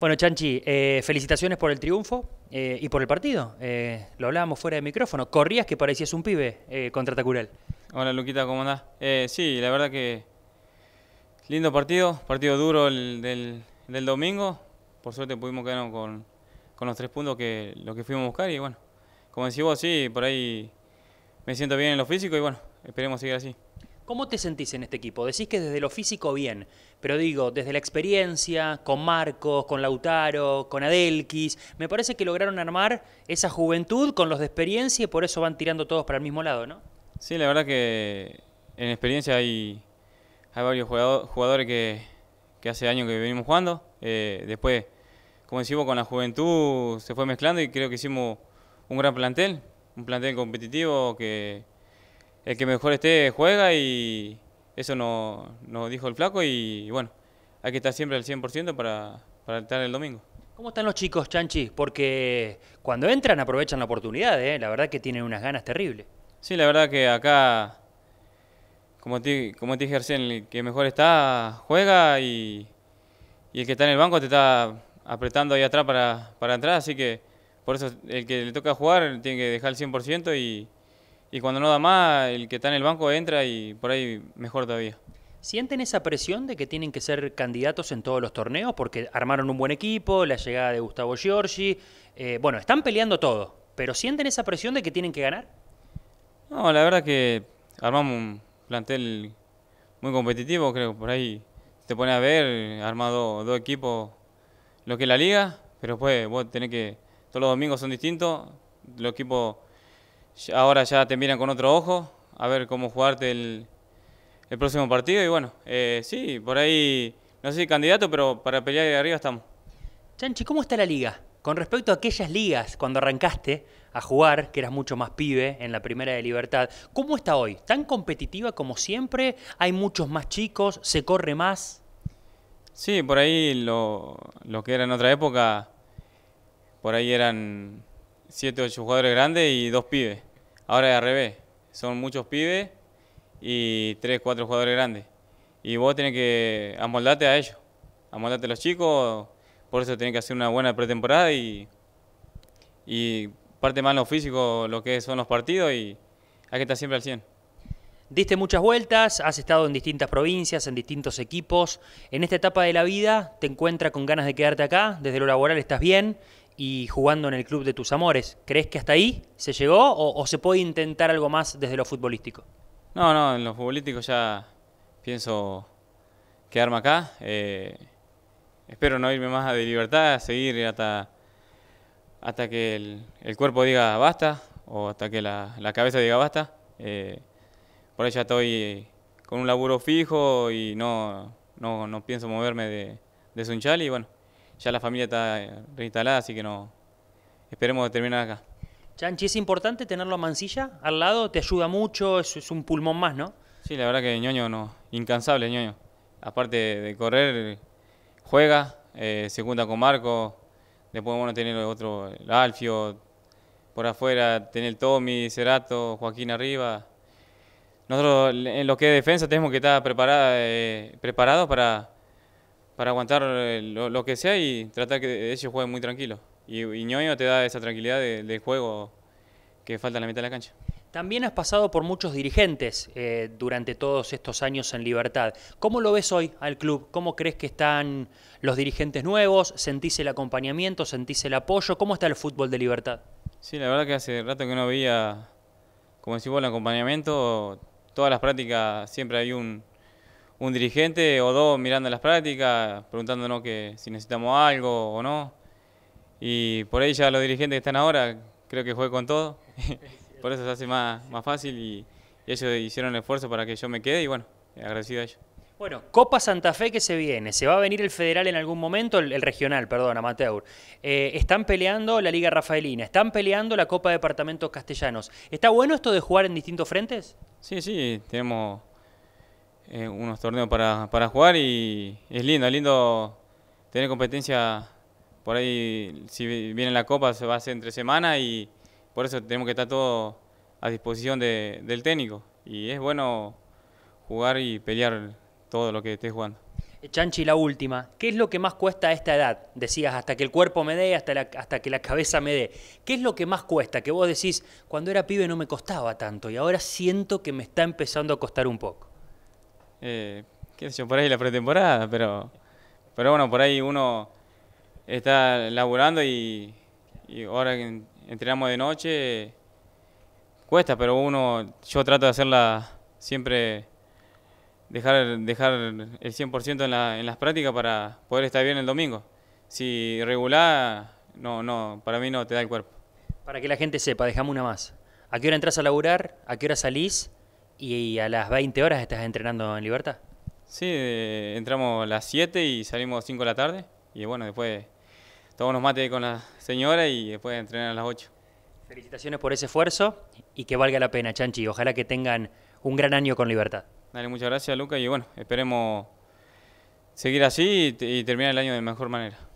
Bueno, Chanchi, eh, felicitaciones por el triunfo eh, y por el partido. Eh, lo hablábamos fuera de micrófono. Corrías que parecías un pibe eh, contra Tacurel. Hola, Luquita, ¿cómo andás? sí, la verdad que lindo partido, partido duro el, del, domingo. Por suerte pudimos quedarnos con, con, los tres puntos que lo que fuimos a buscar. Y bueno, como decís vos, sí, por ahí me siento bien en lo físico y bueno, esperemos seguir así. ¿Cómo te sentís en este equipo? Decís que desde lo físico bien, pero digo, desde la experiencia, con Marcos, con Lautaro, con Adelkis, me parece que lograron armar esa juventud con los de experiencia y por eso van tirando todos para el mismo lado, ¿no? Sí, la verdad que en experiencia hay, hay varios jugadores que, que hace años que venimos jugando. Eh, después, como decimos, con la juventud se fue mezclando y creo que hicimos un gran plantel, un plantel competitivo que el que mejor esté juega y eso nos dijo el flaco y bueno, hay que estar siempre al 100% para, para estar el domingo. ¿Cómo están los chicos, Chanchi? Porque cuando entran aprovechan la oportunidad, ¿eh? la verdad que tienen unas ganas terribles. Sí, la verdad que acá, como te, como te dije recién, el que mejor está juega y, el que está en el banco te está apretando ahí atrás para, para entrar, así que por eso el que le toca jugar tiene que dejar el 100% y y cuando no da más, el que está en el banco entra y por ahí mejor todavía. ¿Sienten esa presión de que tienen que ser candidatos en todos los torneos? Porque armaron un buen equipo, la llegada de Gustavo Giorgi. Eh, bueno, están peleando todo, pero ¿sienten esa presión de que tienen que ganar? No, la verdad que armamos un plantel muy competitivo, creo por ahí te pone a ver, armado dos equipos, lo que es la liga, pero pues vos tenés que, todos los domingos son distintos, los equipos ahora ya te miran con otro ojo, a ver cómo jugarte el, próximo partido. Y bueno, eh, sí, por ahí, no sé si candidato, pero para pelear de arriba estamos. Chanchi, ¿cómo está la liga? Con respecto a aquellas ligas, cuando arrancaste a jugar, que eras mucho más pibe en la primera de Libertad, ¿cómo está hoy? ¿Tan competitiva como siempre? ¿Hay muchos más chicos? ¿Se corre más? Sí, por ahí lo, que era en otra época, por ahí eran 7, ocho jugadores grandes y dos pibes. Ahora es al revés, son muchos pibes y tres, cuatro jugadores grandes. Y vos tenés que amoldarte a ellos, amoldarte a los chicos, por eso tenés que hacer una buena pretemporada y, y parte más lo físico, lo que son los partidos y hay que estar siempre al 100. Diste muchas vueltas, has estado en distintas provincias, en distintos equipos. En esta etapa de la vida te encuentras con ganas de quedarte acá, desde lo laboral estás bien y jugando en el club de tus amores. ¿Crees que hasta ahí se llegó o, se puede intentar algo más desde lo futbolístico? No, no, en lo futbolístico ya pienso quedarme acá. Eh, espero no irme más de libertad, seguir hasta, hasta que el, cuerpo diga basta o hasta que la, cabeza diga basta. Eh, por ahí ya estoy con un laburo fijo y no, no, no pienso moverme de, de Sunchal y bueno, ya la familia está eh, reinstalada, así que no esperemos terminar acá. Chanchi, ¿es importante tenerlo a Mancilla al lado? ¿Te ayuda mucho? Es, un pulmón más, ¿no? Sí, la verdad que ñoño no, incansable ñoño. Aparte de correr, juega, eh, se junta con Marco, después bueno tener otro, el Alfio, por afuera tener Tommy, Cerato, Joaquín arriba. Nosotros en lo que es defensa tenemos que estar preparados eh, preparados para para aguantar eh, lo, que sea y tratar que ellos jueguen muy tranquilo. Y, y Ñoño te da esa tranquilidad de, juego que falta en la mitad de la cancha. También has pasado por muchos dirigentes eh, durante todos estos años en Libertad. ¿Cómo lo ves hoy al club? ¿Cómo crees que están los dirigentes nuevos? ¿Sentís el acompañamiento? ¿Sentís el apoyo? ¿Cómo está el fútbol de Libertad? Sí, la verdad que hace rato que no había, como decís vos, el acompañamiento. Todas las prácticas siempre hay un, un dirigente o dos mirando las prácticas, preguntándonos que si necesitamos algo o no. Y por ahí ya los dirigentes que están ahora, creo que fue con todo. por eso se hace más, fácil y, ellos hicieron el esfuerzo para que yo me quede y bueno, agradecido a ellos. Bueno, Copa Santa Fe que se viene, se va a venir el federal en algún momento, el, regional, perdón, amateur. Eh, están peleando la Liga Rafaelina, están peleando la Copa Departamentos Castellanos. ¿Está bueno esto de jugar en distintos frentes? Sí, sí, tenemos eh, unos torneos para, jugar y es lindo, es lindo tener competencia. Por ahí, si viene la copa, se va a hacer entre semana y por eso tenemos que estar todos a disposición del técnico. Y es bueno jugar y pelear todo lo que estés jugando. Eh, Chanchi, la última. ¿Qué es lo que más cuesta a esta edad? Decías, hasta que el cuerpo me dé, hasta, hasta que la cabeza me dé. ¿Qué es lo que más cuesta? Que vos decís, cuando era pibe no me costaba tanto y ahora siento que me está empezando a costar un poco eh, qué sé yo, por ahí la pretemporada, pero, pero bueno, por ahí uno está laburando y, ahora que entrenamos de noche, cuesta, pero uno, yo trato de hacerla siempre, dejar, dejar el 100% en, la, en las prácticas para poder estar bien el domingo. Si regular, no, no, para mí no te da el cuerpo. Para que la gente sepa, dejamos una más. ¿A qué hora entras a laburar? ¿A qué hora salís? ¿Y a las 20 horas estás entrenando en Libertad? Sí, eh, entramos a las 7 y salimos a las 5 de la tarde. Y bueno, después todos nos mates con la señora y después entrenar a las 8. Felicitaciones por ese esfuerzo y que valga la pena, Chanchi. Ojalá que tengan un gran año con Libertad. Dale, muchas gracias, Luca. Y bueno, esperemos seguir así y terminar el año de mejor manera.